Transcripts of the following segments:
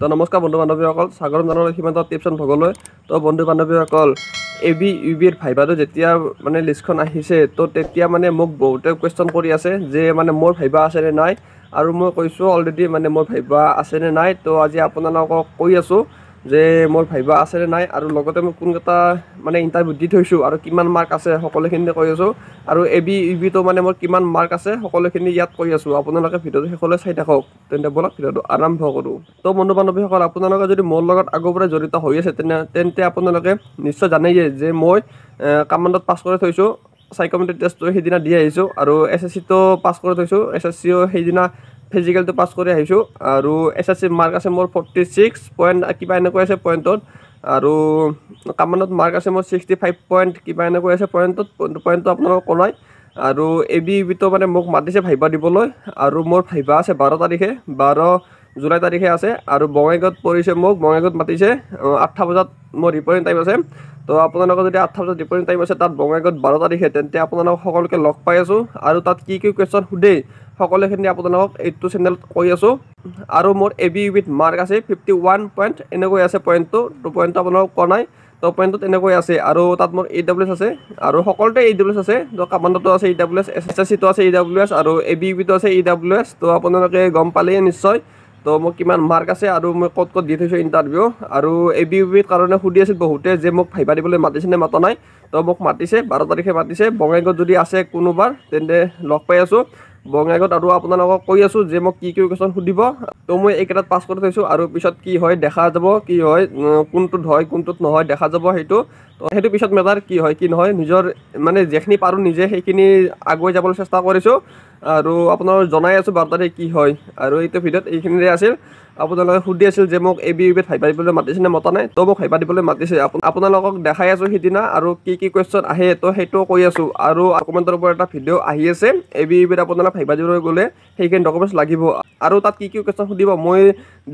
তো নমস্কাৰ বন্ধু বান্ধৱীসকল স্বাগতম জনালোঁ সিমন্ত টিপছন ভগলৈ তো বন্ধু বান্ধৱীসকল এ বি ইউ বি এৰ ভাইভাটো যেতিয়া মানে লিষ্টখন আহিছে তো তেতিয়া মানে মোক বহুতে কুৱেশ্যন কৰি আছে যে মানে মোৰ ভাইবা আছেনে নাই আৰু মই কৈছোঁ অলৰেডি মানে মোৰ ভাইবা আছেনে নাই তো আজি আপোনালোকক কৈ আছোঁ যে মোৰ ভাবিবা আছেনে নাই আৰু লগতে মই কোনকেইটা মানে ইণ্টাৰভিউ দি থৈছোঁ আৰু কিমান মাৰ্ক আছে সকলোখিনিতে কৈ আছোঁ আৰু এ বি ইউ বিটো মানে মোৰ কিমান মাৰ্ক আছে সকলোখিনি ইয়াত কৈ আছোঁ আপোনালোকে ভিডিঅ'টো শেষলৈ চাই থাকক তেন্তে ব'লক ভিডিঅ'টো আৰম্ভ কৰোঁ তো বন্ধু বান্ধৱীসকল আপোনালোকে যদি মোৰ লগত আগৰ পৰাই জড়িত হৈ আছে তেনে তেন্তে আপোনালোকে নিশ্চয় জানেই যে মই কামাণ্ডত পাছ কৰি থৈছোঁ চাইকমেট্ৰিক টেষ্টটো সেইদিনা দি আহিছোঁ আৰু এছ এছ চিটো পাছ কৰি থৈছোঁ এছ এছ চিও সেইদিনা ফিজিকেলটো পাছ কৰি আহিছোঁ আৰু এছ এছ চি মাৰ্ক আছে মোৰ ফৰ্টি ছিক্স পইণ্ট কিবা এনেকৈ আছে পইণ্টত আৰু কামানত মাৰ্ক আছে মোৰ ছিক্সটি ফাইভ পইণ্ট কিবা এনেকৈ আছে পইণ্টত পইণ্টটো আপোনালোকক কলাই আৰু এ বি ইউবিটো মানে মোক মাতিছে ভাইবা দিবলৈ আৰু মোৰ ভাইবা আছে বাৰ তাৰিখে বাৰ জুলাই তাৰিখে আছে আৰু বঙাইগাঁৱত পৰিছে মোক বঙাইগাঁৱত মাতিছে আঠটা বজাত মোৰ ৰিপৰ্টিং টাইম আছে তো আপোনালোকৰ যদি আঠটা বজাত ৰিপৰ্টিং টাইম আছে তাত বঙাইগাঁৱত বাৰ তাৰিখে তেন্তে আপোনালোকক সকলোকে লগ পাই আছোঁ আৰু তাত কি কি কুৱেশ্যন সুধেই সকলোখিনি আপোনালোকক এইটো চেনেলত কৈ আছোঁ আৰু মোৰ এ বি উইথ মাৰ্ক আছে ফিফটি ওৱান পইণ্ট এনেকৈ আছে পইণ্টটো টু পইণ্টটো আপোনালোকক কোৱা নাই তো পইণ্টটো তেনেকৈ আছে আৰু তাত মোৰ ই ডাব্লিউ এছ আছে আৰু সকলোতে ই ডাব্লিউ এছ আছে তো কামাণ্ডটো আছে E W S S S চিটো আছে ই ডাব্লিউ এছ আৰু এ বি ইউ বিটো আছে ই ডাব্লিউ এছ তো আপোনালোকে গম পালেই নিশ্চয় তো মোক কিমান মাৰ্ক আছে আৰু মই ক'ত ক'ত দি থৈছোঁ ইণ্টাৰভিউ আৰু এ বি বিৰ কাৰণে সুধি আছিল বহুতে যে মোক ভাইবা দিবলৈ মাতিছেনে মাতা নাই তো মোক মাতিছে বাৰ তাৰিখে মাতিছে বঙাইগাঁৱত যদি আছে কোনোবাৰ তেন্তে লগ পাই আছোঁ বঙাইগাঁৱত আৰু আপোনালোকক কৈ আছোঁ যে মোক কি কি কুৱেশ্যন সুধিব তো মই এইকেইটাত পাছ কৰি থৈছোঁ আৰু পিছত কি হয় দেখা যাব কি হয় কোনটোত হয় কোনটোত নহয় দেখা যাব সেইটো তো সেইটো পিছত মেটাৰ কি হয় কি নহয় নিজৰ মানে যিখিনি পাৰোঁ নিজে সেইখিনি আগুৱাই যাবলৈ চেষ্টা কৰিছোঁ আৰু আপোনালোক জনাই আছোঁ বাৰ্তাৰে কি হয় আৰু এইটো ভিডিঅ'ত এইখিনিৰে আছিল আপোনালোকে সুধি আছিল যে মোক এ বি ইউ বি হাইপা দিবলৈ মাতিছেনে মতা নাই তো মোক হাইপা দিবলৈ মাতিছে আপোনালোকক দেখাই আছোঁ সিদিনা আৰু কি কি কুৱেশ্যন আহে তো সেইটোও কৈ আছোঁ আৰু ডকুমেণ্টৰ ওপৰত এটা ভিডিঅ' আহি আছে এ বি ইউ বিত আপোনালোকে হাইপা দিবলৈ গ'লে সেইখিনি ডকুমেণ্টছ লাগিব আৰু তাত কি কি কুৱেশ্যন সুধিব মই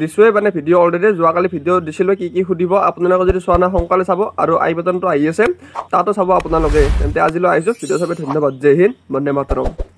দিছোঁৱে মানে ভিডিঅ' অলৰেডি যোৱাকালি ভিডিঅ' দিছিলোঁ কি কি সুধিব আপোনালোকে যদি চোৱা নাই সোনকালে চাব আৰু আই বাটনটো আহি আছে তাতো চাব আপোনালোকে তেন্তে আজিলৈ আহিছোঁ ভিডিঅ' চাবে ধন্যবাদ জয় হিন্দ বন্দে মাতৰ